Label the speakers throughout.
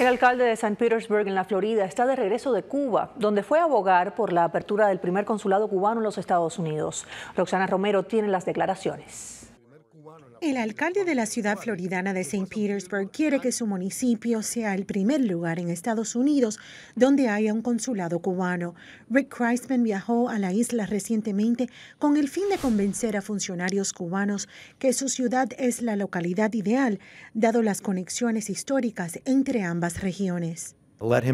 Speaker 1: El alcalde de San Petersburg, en la Florida, está de regreso de Cuba, donde fue a abogar por la apertura del primer consulado cubano en los Estados Unidos. Roxana Romero tiene las declaraciones. El alcalde de la ciudad floridana de St. Petersburg quiere que su municipio sea el primer lugar en Estados Unidos donde haya un consulado cubano. Rick Christman viajó a la isla recientemente con el fin de convencer a funcionarios cubanos que su ciudad es la localidad ideal, dado las conexiones históricas entre ambas regiones.
Speaker 2: Let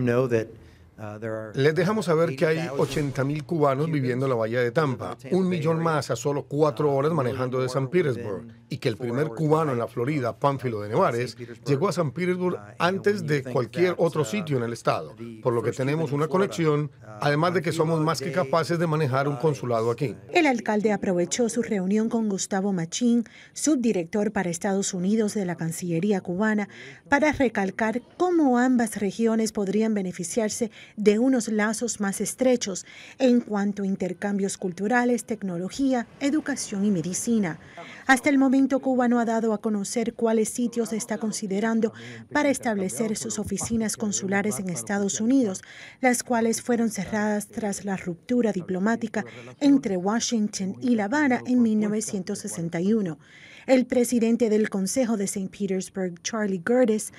Speaker 2: Uh, Les dejamos saber que hay 80.000 cubanos viviendo en la bahía de Tampa, un millón más a solo cuatro uh, horas manejando de San Petersburg, y que el primer cubano en la Florida, uh, Pánfilo de Nevares, llegó a San Petersburg antes de cualquier otro sitio en el estado, por lo que tenemos una conexión, además de que somos más que capaces de manejar un consulado aquí.
Speaker 1: El alcalde aprovechó su reunión con Gustavo Machín, subdirector para Estados Unidos de la Cancillería cubana, para recalcar cómo ambas regiones podrían beneficiarse de unos lazos más estrechos en cuanto a intercambios culturales, tecnología, educación y medicina. Hasta el momento, Cuba no ha dado a conocer cuáles sitios está considerando para establecer sus oficinas consulares en Estados Unidos, las cuales fueron cerradas tras la ruptura diplomática entre Washington y La Habana en 1961. El presidente del Consejo de St. Petersburg, Charlie Gerdes,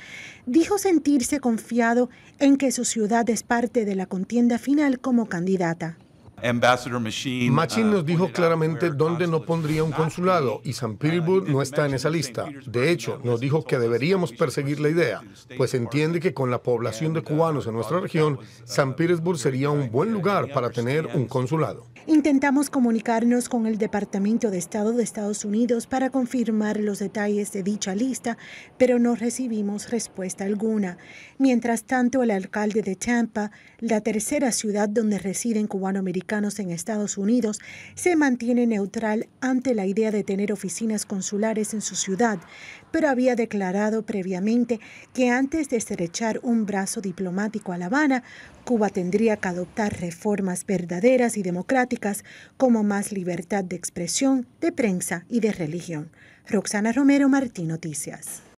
Speaker 1: dijo sentirse confiado en que su ciudad es parte de la contienda final como candidata.
Speaker 2: Machin ah, nos dijo claramente dónde no pondría un consulado y San Petersburg uh, no está en esa lista. De hecho, nos dijo que deberíamos perseguir la idea, pues entiende que con la uh, población de cubanos en nuestra uh, región, San Petersburg sería un buen lugar para tener un consulado.
Speaker 1: Intentamos comunicarnos con el Departamento de Estado de Estados Unidos para confirmar los detalles de dicha lista, pero no recibimos respuesta alguna. Mientras tanto, el alcalde de Tampa, la tercera ciudad donde residen cubanoamericanos, en Estados Unidos se mantiene neutral ante la idea de tener oficinas consulares en su ciudad, pero había declarado previamente que antes de estrechar un brazo diplomático a La Habana, Cuba tendría que adoptar reformas verdaderas y democráticas como más libertad de expresión, de prensa y de religión. Roxana Romero Martín Noticias.